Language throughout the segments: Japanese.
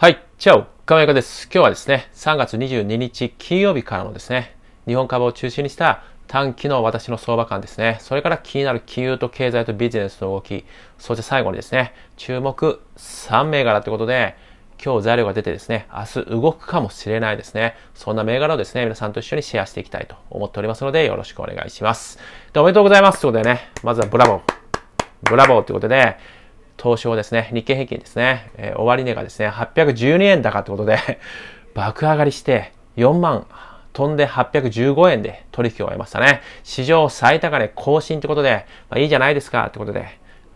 はい、チャオ、亀岡です。今日はですね、3月22日金曜日からのですね、日本株を中心にした短期の私の相場感ですね、それから気になる金融と経済とビジネスの動き、そして最後にですね、注目3銘柄ということで、今日材料が出てですね、明日動くかもしれないですね。そんな銘柄をですね、皆さんと一緒にシェアしていきたいと思っておりますので、よろしくお願いします。でおめでとうございますということでね、まずはブラボー。ブラボーということで、東証ですね、日経平均ですね、えー、終値がですね、812円高ってことで 爆上がりして、4万、飛んで815円で取引を終えましたね。史上最高値更新ってことで、まあ、いいじゃないですかってことで、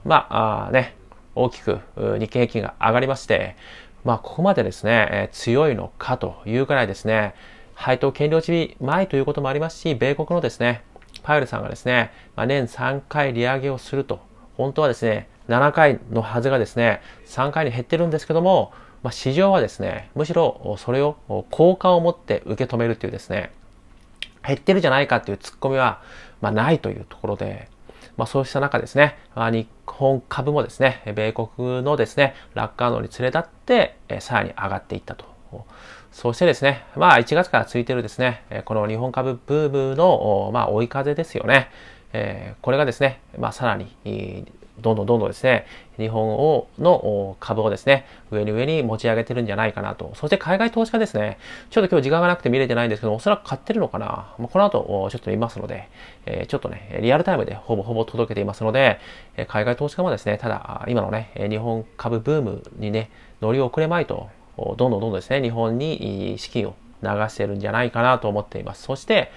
まあ、あね、大きく日経平均が上がりまして、まあ、ここまでですね、えー、強いのかというくらいですね、配当権利落ち前ということもありますし、米国のですね、パウルさんがですね、まあ、年3回利上げをすると、本当はですね、7回のはずがですね、3回に減ってるんですけども、まあ、市場はですね、むしろそれを好感を持って受け止めるというですね、減ってるじゃないかというツッコミは、まあ、ないというところで、まあ、そうした中ですね、日本株もですね、米国のですね、落下能に連れ立って、さらに上がっていったと。そしてですね、まあ1月から続いてるですね、この日本株ブームの、まあ、追い風ですよね。これがですね、まあ、さらにどんどんどんどんですね、日本をの株をですね、上に上に持ち上げてるんじゃないかなと。そして海外投資家ですね、ちょっと今日時間がなくて見れてないんですけど、おそらく買ってるのかな。まあ、この後ちょっと見ますので、えちょっとね、リアルタイムでほぼほぼ届けていますので、海外投資家もですね、ただ今のね、日本株ブームにね、乗り遅れまいと、どんどんどんどんですね、日本に資金を流してるんじゃないかなと思っています。そして、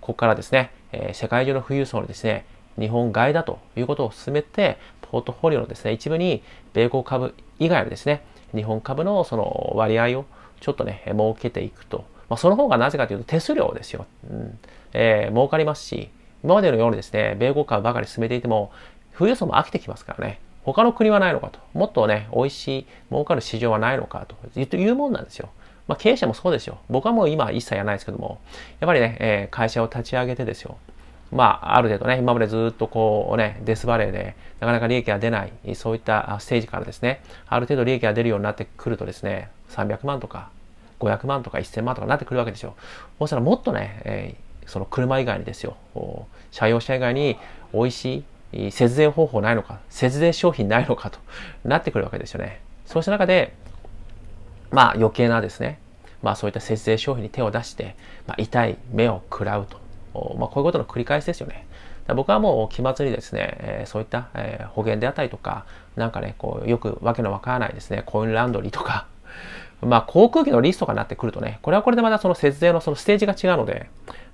ここからですね、世界中の富裕層にですね、日本買いだということを進めて、ポートフォリオのですね、一部に米国株以外のですね、日本株のその割合をちょっとね、設けていくと。まあ、その方がなぜかというと手数料ですよ。うん。えー、儲かりますし、今までのようにですね、米国株ばかり進めていても、富裕層も飽きてきますからね。他の国はないのかと。もっとね、美味しい、儲かる市場はないのかというもんなんですよ。まあ、経営者もそうですよ。僕はもう今一切やらないですけども、やっぱりね、えー、会社を立ち上げてですよ。まあ、ある程度ね、今までずっとこうね、デスバレーで、なかなか利益が出ない、そういったステージからですね、ある程度利益が出るようになってくるとですね、300万とか、500万とか1000万とかなってくるわけでしょ。そしたらもっとね、えー、その車以外にですよ、車用車以外に美味しい節税方法ないのか、節税商品ないのかとなってくるわけですよね。そうした中で、まあ余計なですね、まあそういった節税商品に手を出して、まあ、痛い目を食らうと。まあ、こういうことの繰り返しですよね。僕はもう期末にですね、えそういった、え保険であったりとか、なんかね、こう、よくわけのわからないですね、コインランドリーとか、まあ、航空機のリストがなってくるとね、これはこれでまたその節税のそのステージが違うので、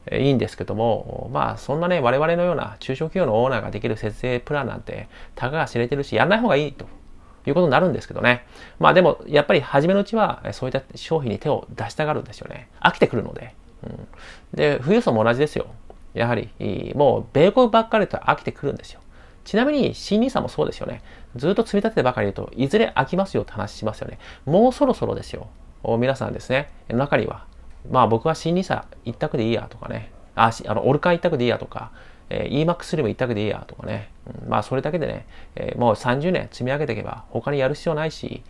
えいいんですけども、まあ、そんなね、我々のような中小企業のオーナーができる節税プランなんて、たかが知れてるし、やんない方がいいと。いうことになるんですけどね。まあでも、やっぱり初めのうちは、そういった商品に手を出したがるんですよね。飽きてくるので。で、富裕層も同じですよ。やはり、もう米国ばっかりと飽きてくるんですよ。ちなみに、新 nisa もそうですよね。ずっと積み立ててばかりいると、いずれ飽きますよって話しますよね。もうそろそろですよ。皆さんですね、中には、まあ僕は新 nisa 一択でいいやとかね、あ、あのオルカン一択でいいやとか、えー、EMAX よりも一択でいいやとかね、うん、まあそれだけでね、えー、もう30年積み上げていけば他にやる必要ないし、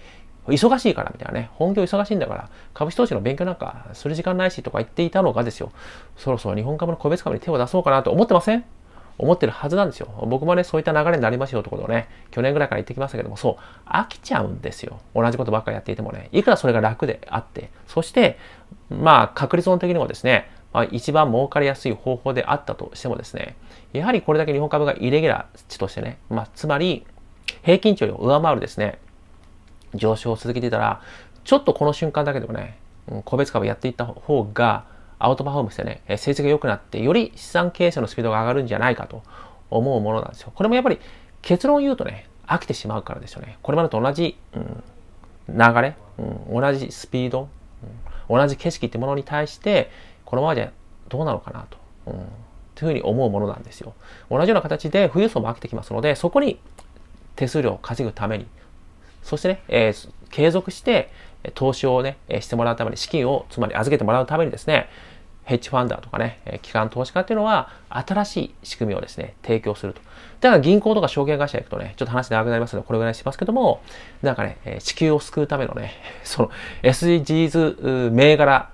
忙しいからみたいなね、本業忙しいんだから、株式投資の勉強なんかする時間ないしとか言っていたのがですよ、そろそろ日本株の個別株に手を出そうかなと思ってません思ってるはずなんですよ。僕もね、そういった流れになりますよってことをね、去年ぐらいから言ってきましたけども、そう、飽きちゃうんですよ。同じことばっかりやっていてもね、いくらそれが楽であって、そして、まあ、確率論的にもですね、まあ、一番儲かりやすい方法であったとしてもですね、やはりこれだけ日本株がイレギュラー値としてね、まあ、つまり、平均値を上回るですね、上昇を続けていたら、ちょっとこの瞬間だけでもね、個別株やっていった方が、アウトパフォームしてね、成績が良くなって、より資産形成のスピードが上がるんじゃないかと思うものなんですよ。これもやっぱり結論を言うとね、飽きてしまうからですよね。これまでと同じ、うん、流れ、うん、同じスピード、うん、同じ景色ってものに対して、このままじゃどうなのかなと。うんというふうに思うものなんですよ。同じような形で富裕層も飽きてきますので、そこに手数料を稼ぐために、そしてね、えー、継続して投資をね、してもらうために、資金をつまり預けてもらうためにですね、ヘッジファンダーとかね、機関投資家っていうのは、新しい仕組みをですね、提供すると。だから銀行とか証券会社行くとね、ちょっと話長くなりますので、これぐらいしますけども、なんかね、地球を救うためのね、その SDGs 銘柄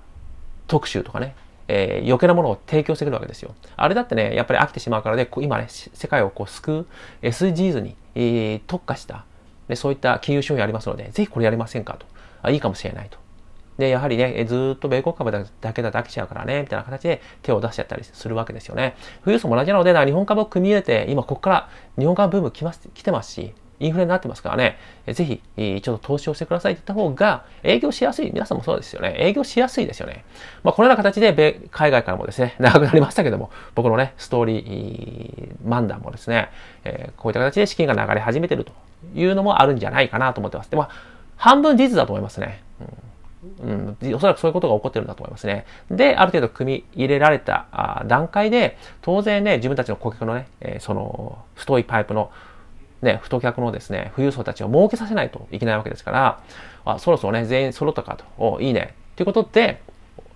特集とかね、えー、余計なものを提供してくるわけですよ。あれだってね、やっぱり飽きてしまうからで、ね、今ね、世界をこう救う SDGs に、えー、特化したで、そういった金融商品ありますので、ぜひこれやりませんかと。あいいかもしれないと。で、やはりね、ずっと米国株だけだと飽きちゃうからね、みたいな形で手を出しちゃったりするわけですよね。富裕層も同じなので、日本株を組み入れて、今ここから日本株ブーム来ます来てますし、インフレになってますからね、ぜひ、ちょっと投資をしてくださいって言った方が、営業しやすい。皆さんもそうですよね。営業しやすいですよね。まあ、このような形で、米、海外からもですね、長くなりましたけども、僕のね、ストーリー漫談もですね、えー、こういった形で資金が流れ始めてるというのもあるんじゃないかなと思ってます。で、まあ、半分事実だと思いますね。うんうん、おそらくそういうことが起こってるんだと思いますね。で、ある程度組み入れられた段階で、当然ね、自分たちの顧客のね、えー、その、太いパイプのね、太客のですね、富裕層たちを儲けさせないといけないわけですから、あ、そろそろね、全員揃ったかと、お、いいね、ということで、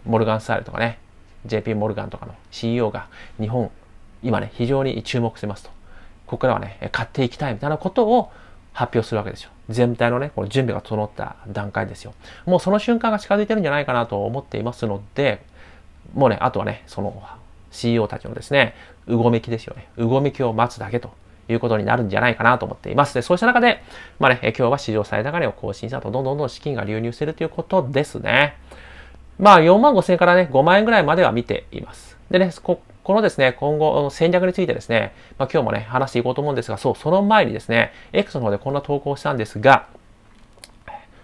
モルガン・スタイルとかね、JP モルガンとかの CEO が日本、今ね、非常に注目してますと。ここからはね、買っていきたいみたいなことを発表するわけですよ。全体のね、この準備が整った段階ですよ。もうその瞬間が近づいてるんじゃないかなと思っていますので、もうね、あとはね、その CEO たちのですね、うごめきですよね。うごめきを待つだけということになるんじゃないかなと思っています。で、そうした中で、まあね、今日は市場最高値を更新したと、どんどんどん資金が流入しているということですね。まあ、4万5千円からね、5万円ぐらいまでは見ています。でね、こ、このですね、今後、戦略についてですね、まあ今日もね、話していこうと思うんですが、そう、その前にですね、X の方でこんな投稿したんですが、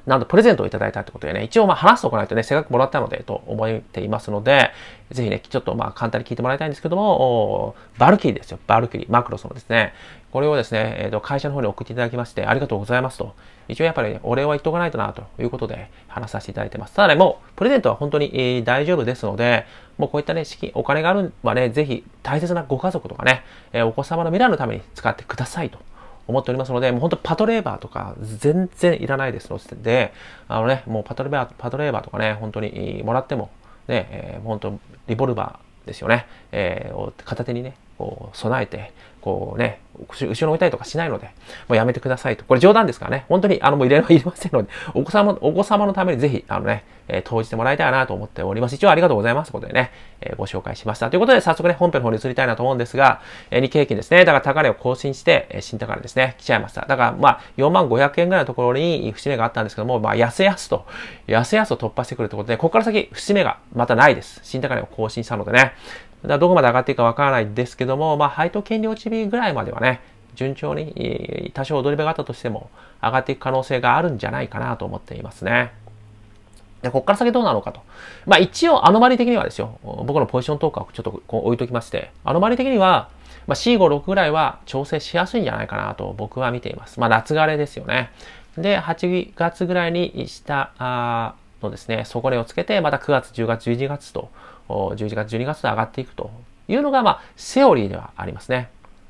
なんとプレゼントをいただいたってことでね、一応まあ話しておかないとね、せっかくもらったのでと思っていますので、ぜひね、ちょっとまあ簡単に聞いてもらいたいんですけども、バルキリーですよ、バルキリー、マクロスのですね、これをですね、えー、と会社の方に送っていただきまして、ありがとうございますと、一応やっぱり、ね、お礼は言っとかないとなということで話させていただいてます。ただね、もうプレゼントは本当に、えー、大丈夫ですので、もうこういったね、資金、お金があるはね、ぜひ大切なご家族とかね、えー、お子様の未来のために使ってくださいと。思っておりますので、もう本当パトレーバーとか全然いらないですので、あのね、もうパトレーバー、パトレーバーとかね、本当にもらっても、ね、えー、本当リボルバーですよね、えー、を片手にね、こう備えて、こうね、後ろ置いたりとかしないので、もうやめてくださいと。これ冗談ですからね、本当にあのもう入れれば入れませんので、お子様、お子様のためにぜひ、あのね、えー、投じてもらいたいなと思っております。一応ありがとうございますということでね、えー、ご紹介しました。ということで、早速ね、本編の方に移りたいなと思うんですが、えー、日経平均ですね、だから高値を更新して、えー、新高値ですね、来ちゃいました。だから、まあ、4万500円ぐらいのところに節目があったんですけども、まあ、安安と、安安を突破してくるということで、ここから先、節目がまたないです。新高値を更新したのでね、どこまで上がっていくかわからないですけども、まあ、配当権利落ち日ぐらいまではね、順調に、多少踊り場があったとしても、上がっていく可能性があるんじゃないかなと思っていますね。で、こっから先どうなのかと。まあ一応、アノマリ的にはですよ、僕のポジショントークはちょっと置いときまして、アノマリ的には、まあ、C56 ぐらいは調整しやすいんじゃないかなと僕は見ています。まあ夏枯れですよね。で、8月ぐらいにした、あのですね、底値をつけて、また9月、10月、11月と、11月、12月と上がっていくというのが、まあ、セオリーではありますね。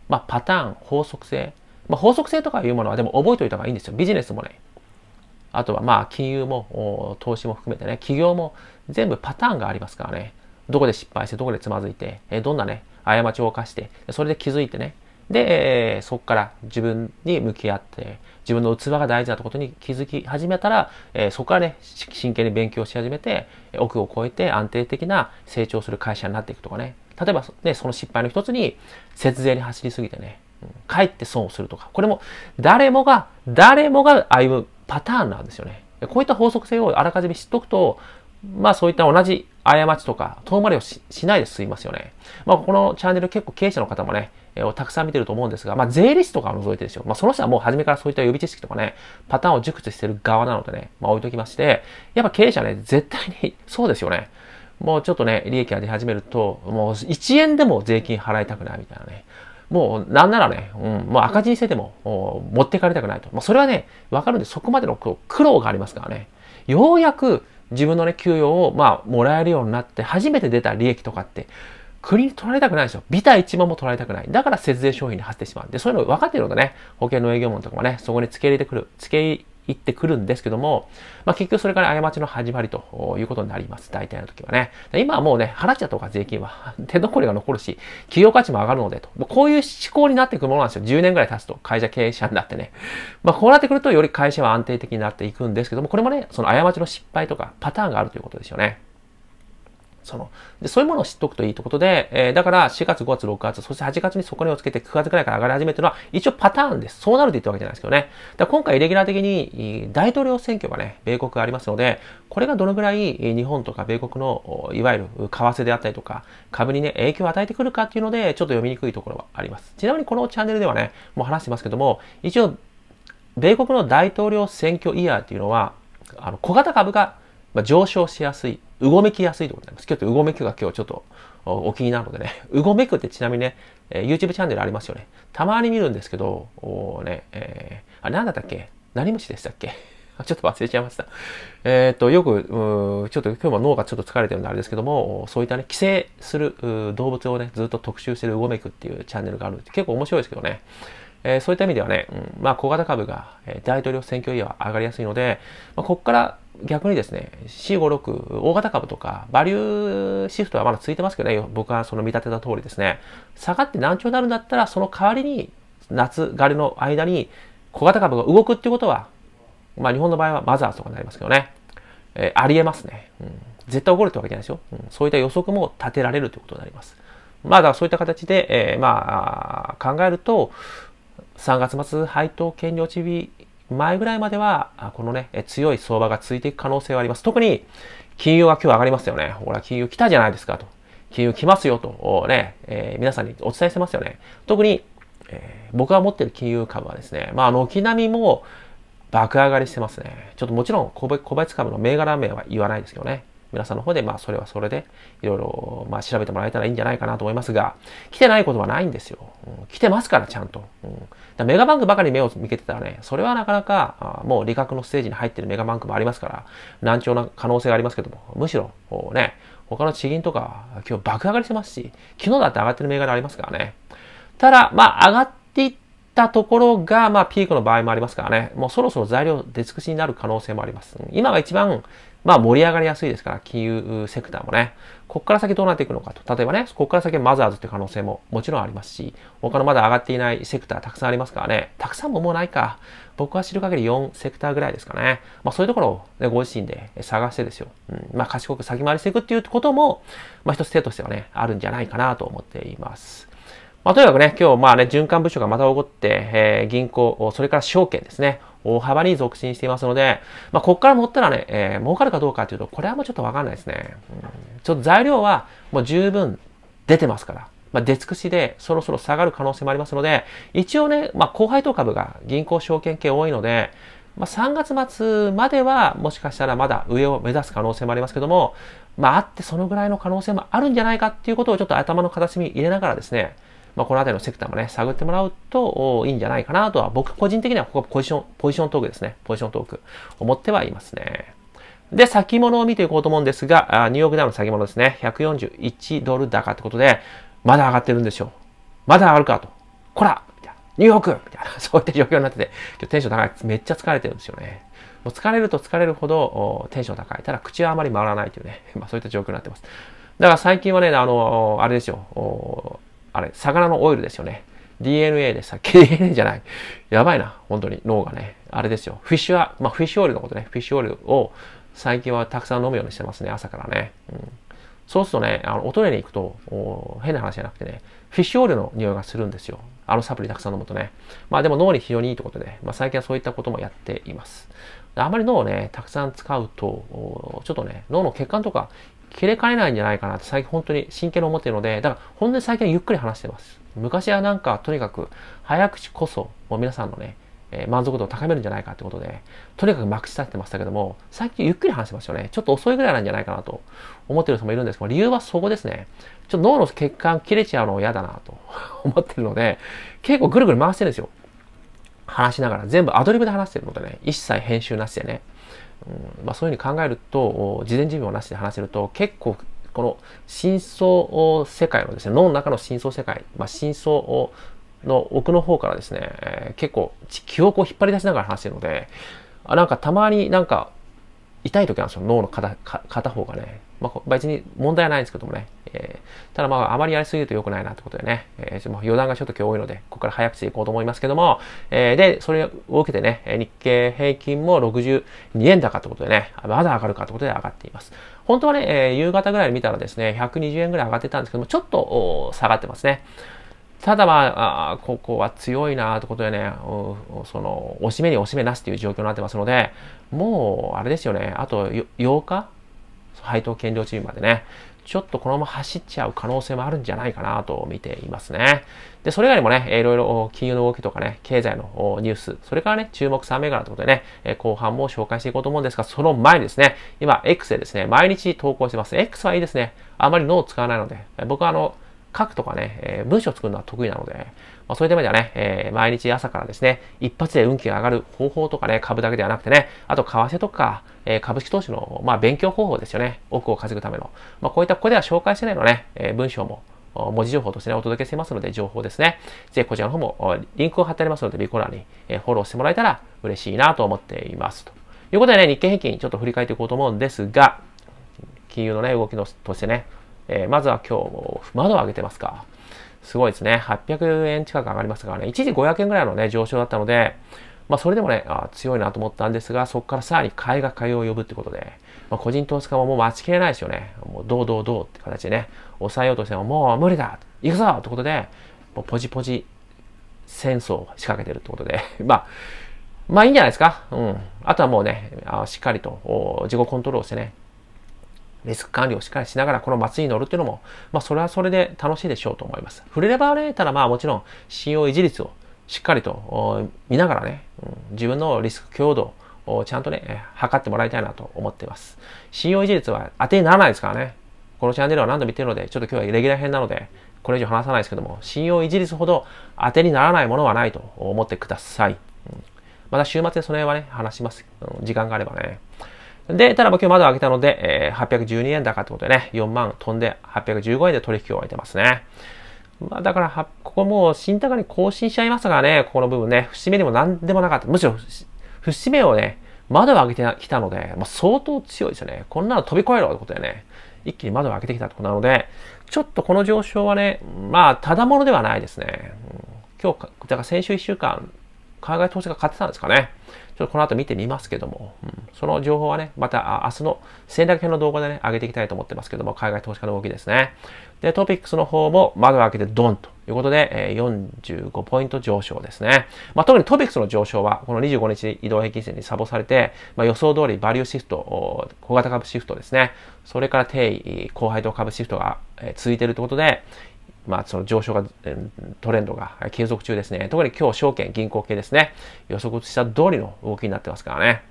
まあ、パターン、法則性。まあ、法則性とかいうものは、でも覚えておいた方がいいんですよ。ビジネスもね。あとは、まあ、金融も、投資も含めてね、企業も全部パターンがありますからね。どこで失敗して、どこでつまずいて、えどんなね、過ちを犯して、それで気づいてね。で、そこから自分に向き合って、自分の器が大事だってことに気づき始めたら、えー、そこからね、真剣に勉強し始めて、奥を超えて安定的な成長する会社になっていくとかね。例えば、ね、その失敗の一つに、節税に走りすぎてね、かえって損をするとか。これも、誰もが、誰もが歩むパターンなんですよね。こういった法則性をあらかじめ知っとくと、まあそういった同じ過ちとか、遠回りをしないで済みますよね。まあ、このチャンネル結構経営者の方もね、えー、たくさん見てると思うんですが、まあ、税理士とかを除いてですよ。まあ、その人はもう初めからそういった予備知識とかね、パターンを熟知してる側なのでね、まあ、置いときまして、やっぱ経営者ね、絶対に、そうですよね。もうちょっとね、利益が出始めると、もう1円でも税金払いたくないみたいなね。もう、なんならね、うん、もう赤字にしてても、持ってかれたくないと。まあ、それはね、わかるんで、そこまでの苦労がありますからね。ようやく、自分のね、給与を、まあ、もらえるようになって、初めて出た利益とかって、国に取られたくないんですよ。ビタ1万も取られたくない。だから節税商品に走ってしまう。で、そういうの分かってるのでね、保険の営業マンとかもね、そこに付け入れてくる、付け言ってくるんですけども、まあ、結局それから過ちの始まりということになります。大体の時はね。今はもうね、払っちゃったとか税金は 手残りが残るし、企業価値も上がるのでと。こういう思考になってくるものなんですよ。10年ぐらい経つと会社経営者になってね。まあ、こうなってくるとより会社は安定的になっていくんですけども、これもね、その過ちの失敗とかパターンがあるということですよね。そのでそういうものを知っておくといいということで、えー、だから4月、5月、6月、そして8月に底値をつけて9月ぐらいから上がり始めてるのは一応パターンです。そうなると言ったわけじゃないですけどね。だ今回、レギュラー的に大統領選挙がね、米国がありますので、これがどのぐらい日本とか米国のいわゆる為替であったりとか株にね、影響を与えてくるかっていうので、ちょっと読みにくいところはあります。ちなみにこのチャンネルではね、もう話してますけども、一応、米国の大統領選挙イヤーっていうのは、あの小型株がまあ、上昇しやすい、うごめきやすいでこざになります。今日ってうごめきが今日ちょっとお気になるのでね、うごめくってちなみにね、えー、YouTube チャンネルありますよね。たまに見るんですけど、おね、えー、あれなんだったっけ何虫でしたっけ ちょっと忘れちゃいました。えっ、ー、と、よく、ちょっと今日も脳がちょっと疲れてるんであれですけども、そういったね、寄生する動物をね、ずっと特集してるうごめくっていうチャンネルがあるんで、結構面白いですけどね。えー、そういった意味ではね、うん、まあ小型株が、えー、大統領選挙以は上がりやすいので、まあ、ここから逆にですね、C56、大型株とか、バリューシフトはまだ続いてますけどね、僕はその見立てた通りですね、下がって難聴になるんだったら、その代わりに、夏、狩りの間に、小型株が動くっていうことは、まあ日本の場合はマザーズとかになりますけどね、えー、ありえますね、うん。絶対起こるってわけじゃないですよ、うん。そういった予測も立てられるということになります。まあだからそういった形で、えー、まあ、考えると、3月末配当権利落ち前ぐらいまでは、このね、強い相場が続いていく可能性はあります。特に、金融は今日上がりますよね。ほら、金融来たじゃないですかと。金融来ますよと、ね、えー、皆さんにお伝えしてますよね。特に、えー、僕が持ってる金融株はですね、まあ、軒並みも爆上がりしてますね。ちょっともちろん個別株の銘柄名は言わないですけどね。皆さんの方で、まあ、それはそれで、いろいろ、まあ、調べてもらえたらいいんじゃないかなと思いますが、来てないことはないんですよ。うん、来てますから、ちゃんと。うん、だメガバンクばかり目を向けてたらね、それはなかなか、あもう理学のステージに入ってるメガバンクもありますから、難聴な可能性がありますけども、むしろ、ね、他の地銀とか、今日爆上がりしてますし、昨日だって上がってる銘柄ありますからね。ただ、まあ、上がっていったところが、まあ、ピークの場合もありますからね、もうそろそろ材料出尽くしになる可能性もあります。今が一番まあ盛り上がりやすいですから、金融セクターもね。ここから先どうなっていくのかと。例えばね、ここから先マザーズって可能性ももちろんありますし、他のまだ上がっていないセクターたくさんありますからね。たくさんももうないか。僕は知る限り4セクターぐらいですかね。まあそういうところを、ね、ご自身で探してですよ。うん、まあ賢く先回りしていくっていうことも、まあ一つ手としてはね、あるんじゃないかなと思っています。まあ、とにかくね、今日まあね、循環部署がまた起こって、えー、銀行、それから証券ですね。大幅に続伸していますので、まあ、ここから持ったらね、えー、儲かるかどうかというと、これはもうちょっとわかんないですね。うん、ちょっと材料はもう十分出てますから。まあ、出尽くしでそろそろ下がる可能性もありますので、一応ね、まあ、高配当株が銀行証券系多いので、まあ、3月末まではもしかしたらまだ上を目指す可能性もありますけども、まあ、あってそのぐらいの可能性もあるんじゃないかっていうことをちょっと頭の片隅に入れながらですね、まあ、この辺りのセクターもね、探ってもらうといいんじゃないかなとは、僕個人的にはここポジション、ポジショントークですね。ポジショントーク、思ってはいますね。で、先物を見ていこうと思うんですが、ニューヨークダウンの先物ですね、141ドル高ってことで、まだ上がってるんでしょう。まだ上がるかと。こらみたいな。ニューヨークみたいな、そういった状況になってて、今日テンション高い。めっちゃ疲れてるんですよね。もう疲れると疲れるほどテンション高い。ただ口はあまり回らないというね、まあそういった状況になってます。だから最近はね、あの、あれですよ、あれ、魚のオイルですよね。DNA でさ、k ?DNA じゃない。やばいな、本当に脳がね。あれですよ。フィッシュア、まあ、フィッシュオイルのことね。フィッシュオイルを最近はたくさん飲むようにしてますね、朝からね。うん、そうするとね、あのおトイレに行くと、変な話じゃなくてね、フィッシュオイルの匂いがするんですよ。あのサプリたくさん飲むとね。まあでも脳に非常にいいということで、まあ、最近はそういったこともやっています。あまり脳をね、たくさん使うと、ちょっとね、脳の血管とか切れかねないんじゃないかなって最近本当に真剣に思ってるので、だから本当に最近はゆっくり話してます。昔はなんかとにかく早口こそもう皆さんのね、えー、満足度を高めるんじゃないかってことで、とにかくまくし立ってましたけども、最近ゆっくり話してますよね。ちょっと遅いぐらいなんじゃないかなと思ってる人もいるんですけど、理由はそこですね。ちょっと脳の血管切れちゃうの嫌だなと 思ってるので、結構ぐるぐる回してるんですよ。話しながら。全部アドリブで話してるのでね、一切編集なしでね。まあ、そういうふうに考えると事前準備もなしで話せると結構この深層世界のですね脳の中の深層世界、まあ、深層の奥の方からですね、えー、結構記憶を引っ張り出しながら話してるのであなんかたまになんか痛い時なんですよ、脳の片片方がね。まあ、別に問題はないんですけどもね。えー、ただまあ、あまりやりすぎると良くないなってことでね。えー、余談がちょっと今日多いので、ここから早口でいこうと思いますけども。えー、で、それを受けてね、日経平均も62円高ってことでね、まだ上がるかってことで上がっています。本当はね、えー、夕方ぐらい見たらですね、120円ぐらい上がってたんですけども、ちょっと下がってますね。ただまあ、あここは強いなということでね、その、押し目に押し目なしという状況になってますので、もう、あれですよね、あと8日、配当権利チームまでね、ちょっとこのまま走っちゃう可能性もあるんじゃないかなと見ていますね。で、それ以外にもね、いろいろ金融の動きとかね、経済のニュース、それからね、注目3銘柄ということでね、後半も紹介していこうと思うんですが、その前にですね、今、X でですね、毎日投稿してます。X はいいですね。あまり脳を使わないので、僕はあの、書くとかね、えー、文章作るのは得意なので、まあ、そういった意味ではね、えー、毎日朝からですね、一発で運気が上がる方法とかね、株だけではなくてね、あと為替とか、えー、株式投資の、まあ、勉強方法ですよね、奥を稼ぐための。まあ、こういったここでは紹介してないのね、え文章も文字情報としてね、お届けしてますので、情報ですね。ぜひこちらの方もリンクを貼ってありますので、ビコラーにフォローしてもらえたら嬉しいなと思っています。ということでね、日経平均ちょっと振り返っていこうと思うんですが、金融のね、動きのとしてね、えー、まずは今日、窓を上げてますか。すごいですね。800円近く上がりましたからね。一時500円ぐらいのね、上昇だったので、まあ、それでもね、あ強いなと思ったんですが、そこからさらに買いが買いを呼ぶってことで、まあ、個人投資家ももう待ちきれないですよね。もう、どうどうどうって形でね、抑えようとしても、もう無理だ行くぞってことで、もうポジポジ戦争を仕掛けてるってことで、まあ、まあいいんじゃないですか。うん。あとはもうね、あしっかりと自己コントロールしてね、リスク管理をしっかりしながらこの街に乗るっていうのも、まあそれはそれで楽しいでしょうと思います。触れればれたらまあもちろん信用維持率をしっかりと見ながらね、うん、自分のリスク強度をちゃんとね、測ってもらいたいなと思っています。信用維持率は当てにならないですからね。このチャンネルは何度もてるので、ちょっと今日はレギュラー編なので、これ以上話さないですけども、信用維持率ほど当てにならないものはないと思ってください。うん、また週末でその辺はね、話します。時間があればね。で、ただ僕今日窓開けたので、えー、812円高ってことでね、4万飛んで815円で取引を終えてますね。まあだから、ここもう新高に更新しちゃいますがからね、ここの部分ね、節目でも何でもなかった。むしろ、節目をね、窓を開けてきたので、まあ、相当強いですよね。こんなの飛び越えろってことでね、一気に窓を開けてきたってことなので、ちょっとこの上昇はね、まあ、ただものではないですね。今日、だから先週1週間、海外投資家買ってたんですかね。ちょっとこの後見てみますけども、うん、その情報はね、また明日の戦略編の動画でね、上げていきたいと思ってますけども、海外投資家の動きですね。で、トピックスの方も窓を開けてドンということで、え45ポイント上昇ですね。まあ、特にトピックスの上昇は、この25日移動平均線にサボされて、まあ、予想通りバリューシフト、小型株シフトですね。それから定位、後輩と株シフトが、え続いているということで、まあ、その上昇が、トレンドが継続中ですね。特に今日、証券、銀行系ですね。予測した通りの動きになってますからね。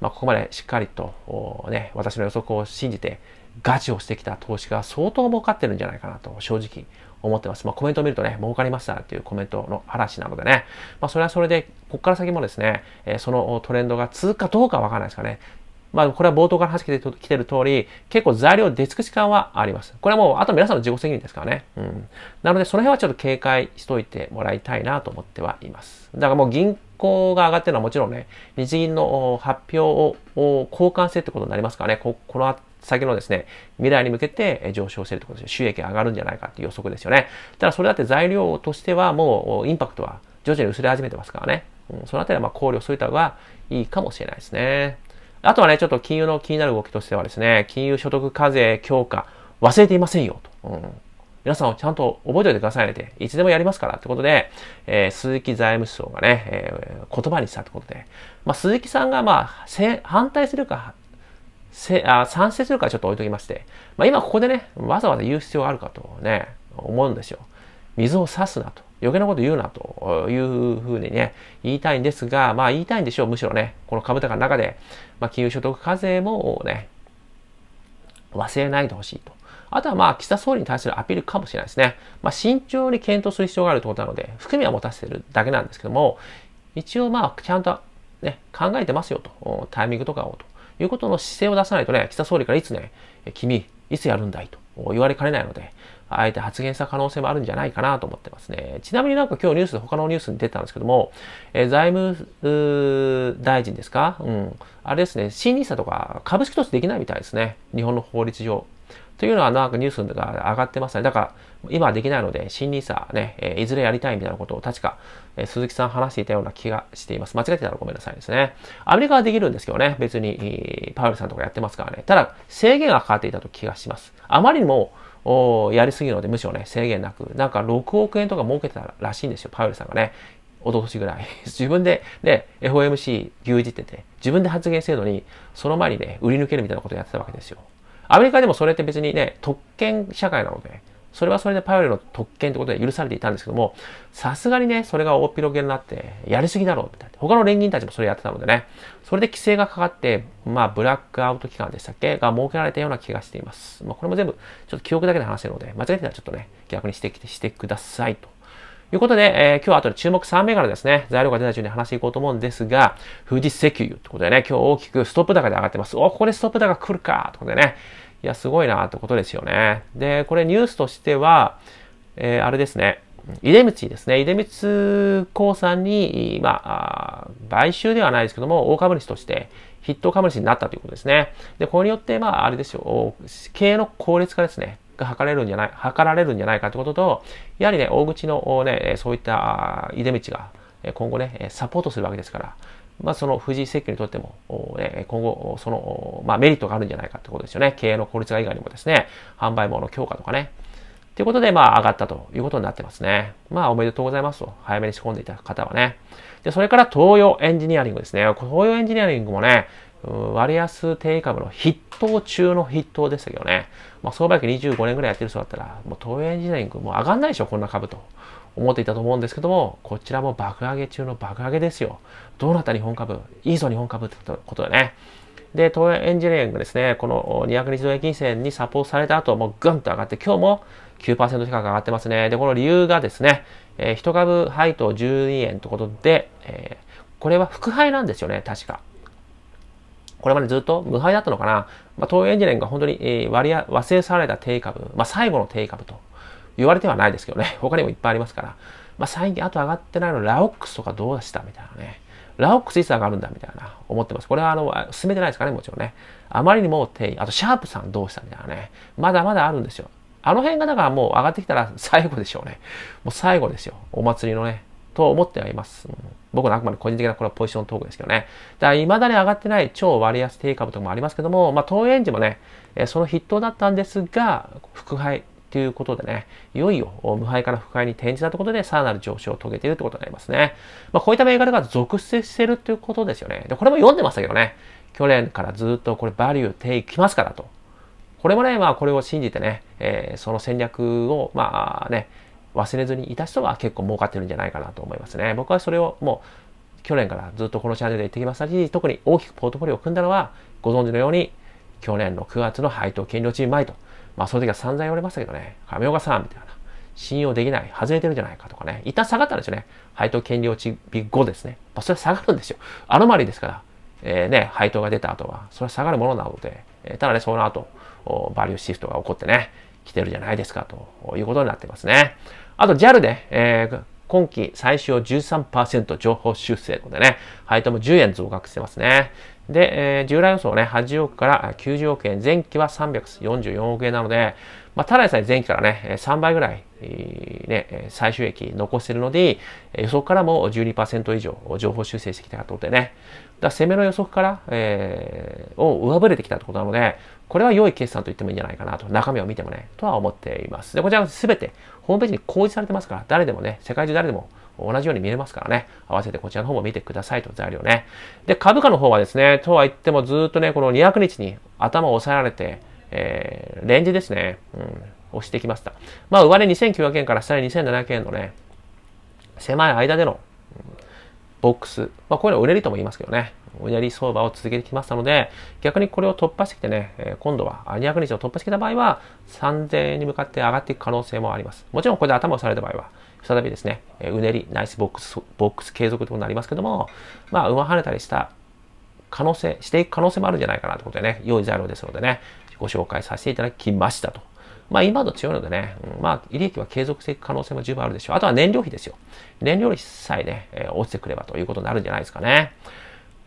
まあ、ここまでしっかりと、ね、私の予測を信じて、ガチをしてきた投資が相当儲かってるんじゃないかなと、正直思ってます。まあ、コメントを見るとね、儲かりましたっていうコメントの嵐なのでね、まあ、それはそれで、ここから先もですね、えそのトレンドが続くかどうかわからないですかね、まあ、これは冒頭から話してきてる通り、結構材料出尽くし感はあります。これはもう、あと皆さんの自己責任ですからね。うん。なので、その辺はちょっと警戒しといてもらいたいなと思ってはいます。だからもう銀行が上がってるのはもちろんね、日銀の発表を交換性ってことになりますからね、ここの先のですね、未来に向けて上昇してるってことです収益が上がるんじゃないかっていう予測ですよね。ただ、それだって材料としてはもう、インパクトは徐々に薄れ始めてますからね。うん、そのあたりはま考慮しといた方がいいかもしれないですね。あとはね、ちょっと金融の気になる動きとしてはですね、金融所得課税強化、忘れていませんよ、と。うん、皆さんをちゃんと覚えておいてくださいねって、いつでもやりますからってことで、えー、鈴木財務省がね、えー、言葉にしたってことで、まあ、鈴木さんがまあ、反対するか、せあ賛成するかちょっと置いときまして、まあ、今ここでね、わざわざ言う必要があるかとね、思うんですよ。水を差すなと。余計なこと言うなというふうにね、言いたいんですが、まあ言いたいんでしょう、むしろね、この株高の中で、まあ、金融所得課税もね、忘れないでほしいと。あとはまあ、岸田総理に対するアピールかもしれないですね。まあ、慎重に検討する必要があるということなので、含みは持たせてるだけなんですけども、一応まあ、ちゃんとね、考えてますよと、タイミングとかをということの姿勢を出さないとね、岸田総理からいつね、君、いつやるんだいと言われかねないので、あえて発言した可能性もあるんじゃないかなと思ってますね。ちなみになんか今日ニュース、で他のニュースに出たんですけども、えー、財務大臣ですかうん。あれですね、新 nisa とか株式投資できないみたいですね。日本の法律上。というのはなんかニュースが上がってますね。だから今はできないので、新 nisa ね、えー、いずれやりたいみたいなことを確か、えー、鈴木さん話していたような気がしています。間違えてたらごめんなさいですね。アメリカはできるんですけどね、別に、パウエルさんとかやってますからね。ただ制限がかかっていたと気がします。あまりにもをやりすぎるので、むしろね、制限なく、なんか6億円とか儲けてたらしいんですよ、パウエルさんがね。おととしぐらい。自分でね、FOMC 牛耳ってて、自分で発言してのに、その前にね、売り抜けるみたいなことをやってたわけですよ。アメリカでもそれって別にね、特権社会なので、それはそれでパウエルの特権ということで許されていたんですけども、さすがにね、それが大ピ広げになって、やりすぎだろう、みたいな。他の連銀たちもそれやってたのでね、それで規制がかかって、まあ、ブラックアウト期間でしたっけが設けられたような気がしています。まあ、これも全部、ちょっと記憶だけで話せるので、間違えてたらちょっとね、逆にしてきて、してくださいと。いうことで、えー、今日は後で注目3銘柄ですね、材料が出た順に話していこうと思うんですが、富士石油ってことでね、今日大きくストップ高で上がってます。お、ここでストップ高来るかってことでね、いや、すごいなってことですよね。で、これニュースとしては、えー、あれですね。出光ですね。出光興産に、まあ、買収ではないですけども、大株主として筆頭株主になったということですね。で、これによって、まあ、あれですよ、経営の効率化ですね。が図れるんじゃない、図られるんじゃないかということと、やはりね、大口のね、そういった出光が今後ね、サポートするわけですから、まあ、その藤井政権にとっても、ね、今後、その、まあ、メリットがあるんじゃないかってことですよね。経営の効率化以外にもですね、販売網の強化とかね。ということで、まあ、上がったということになってますね。まあ、おめでとうございますと。早めに仕込んでいた方はね。で、それから東洋エンジニアリングですね。東洋エンジニアリングもね、割安低株の筆頭中の筆頭でしたけどね。まあ、相場期25年ぐらいやってる人だったら、もう東洋エンジニアリングもう上がんないでしょ、こんな株と。思っていたと思うんですけども、こちらも爆上げ中の爆上げですよ。どうなった日本株いいぞ日本株ってことだね。で、東映エンジニアリングがですね、この200日同平均線にサポートされた後、もうグンと上がって、今日も9%近く上がってますね。で、この理由がですね、えー、1株配当12円ということで、えー、これは副配なんですよね、確か。これまでずっと無敗だったのかな、まあ、東映エンジニアリングが本当に、えー、割合、和製された低株、まあ、最後の低株と言われてはないですけどね、他にもいっぱいありますから、まあ、最近あと上がってないの、ラオックスとかどうしたみたいなね、ラオックスいつ上がるんだみたいな、思ってます。これはあの、進めてないですかね、もちろんね。あまりにも定位、あとシャープさんどうしたみたいなね、まだまだあるんですよ。あの辺がだからもう上がってきたら最後でしょうね。もう最後ですよ。お祭りのね、と思ってはいます。うん、僕のあくまで個人的なこれはポジショントークですけどね。だから未だに上がってない超割安低株とかもありますけども、まあ、東園寺もね、えその筆頭だったんですが、副配ということでね、いよいよ無敗から不敗に転じたとことでさらなる上昇を遂げているということになりますね。まあ、こういった銘柄が続出しているということですよね。で、これも読んでましたけどね、去年からずっとこれバリューていきますからと。これもね、まあこれを信じてね、えー、その戦略を、まあね、忘れずにいた人は結構儲かってるんじゃないかなと思いますね。僕はそれをもう去年からずっとこのチャンネルで言ってきましたし、特に大きくポートフォリオを組んだのは、ご存知のように、去年の9月の配当金利落ち前と。まあその時は散々言われましたけどね、亀岡さんみたいな、信用できない、外れてるんじゃないかとかね、一旦下がったんですよね。配当権利落ち後ですね。まあそれは下がるんですよ。アロマリですから、えー、ね、配当が出た後は、それは下がるものなので、えー、ただね、その後、バリューシフトが起こってね、来てるじゃないですかということになってますね。あと JAL で、えー、今期最小13%情報修正でね、配当も10円増額してますね。で、えー、従来予想ね、80億から90億円、前期は344億円なので、まあ、ただでさえ前期からね、3倍ぐらい、ね、最終益残してるので、予測からも12%以上情報修正してきたということでね、だ攻めの予測から、えー、を上振れてきたということなので、これは良い決算と言ってもいいんじゃないかなと、中身を見てもね、とは思っています。で、こちらすべてホームページに公示されてますから、誰でもね、世界中誰でも同じように見れますからね、合わせてこちらの方も見てくださいと材料ね。で、株価の方はですね、とは言ってもずっとね、この200日に頭を押さえられて、えー、レンジですね、うん、押してきました。まあ、上値2900円から下値2700円のね、狭い間での、ボックス、まあ、こういうのをうねりとも言いますけどね、うねり相場を続けてきましたので、逆にこれを突破してきてね、えー、今度は200日を突破してきた場合は、3000円に向かって上がっていく可能性もあります。もちろんこれで頭を押された場合は、再びですね、うねり、ナイスボックス、ボックス継続ということになりますけども、まあ、馬跳ねたりした可能性、していく可能性もあるんじゃないかなということでね、用意材料ですのでね、ご紹介させていただきましたと。まあ、今の強いのでね、まあ、利益は継続していく可能性も十分あるでしょう。あとは燃料費ですよ。燃料費さえね、落ちてくればということになるんじゃないですかね。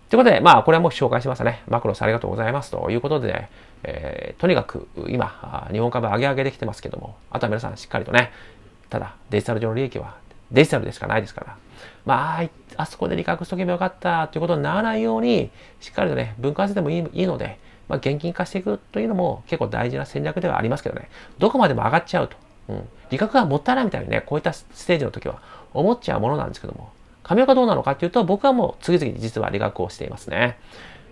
ということで、まあ、これはもう紹介しましたね。マクロスありがとうございますということで、ね、えー、とにかく今、日本株上げ上げできてますけども、あとは皆さんしっかりとね、ただ、デジタル上の利益はデジタルでしかないですから、まあ、あそこで利確しとけばよかったということにならないように、しっかりとね、分割でもいいいいので、まあ、現金化していくというのも結構大事な戦略ではありますけどね、どこまでも上がっちゃうと。うん。利確がもったいないみたいにね、こういったステージの時は思っちゃうものなんですけども、神岡どうなのかっていうと、僕はもう次々に実は利確をしていますね。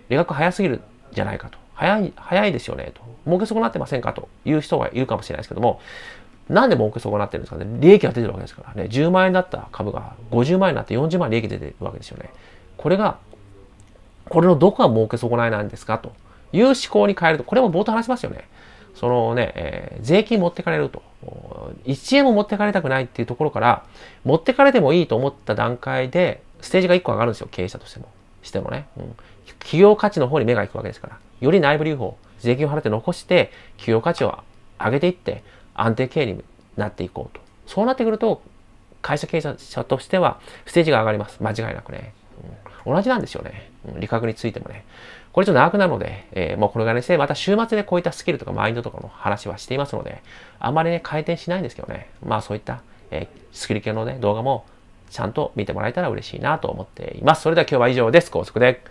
利確早すぎるじゃないかと。早い、早いですよね、と。儲け損なってませんかという人がいるかもしれないですけども、なんで儲けそなってるんですかね。利益が出てるわけですからね。10万円だった株が50万円になって40万円利益出てるわけですよね。これが、これのどこが儲け損ないなんですかという思考に変えると、これも冒頭話しますよね。そのね、えー、税金持ってかれると。1円も持ってかれたくないっていうところから、持ってかれてもいいと思った段階で、ステージが1個上がるんですよ。経営者としても。してもね。うん。企業価値の方に目が行くわけですから。より内部留保、税金を払って残して、企業価値を上げていって、安定経理になっていこうと。そうなってくると、会社経営者としては、ステージが上がります。間違いなくね。うん、同じなんですよね。うん、理覚についてもね。これちょっと長くなるので、えー、もうこのぐらいにして、また週末でこういったスキルとかマインドとかの話はしていますので、あまりね、回転しないんですけどね。まあそういった、えー、スキル系のね、動画もちゃんと見てもらえたら嬉しいなと思っています。それでは今日は以上です。高速で。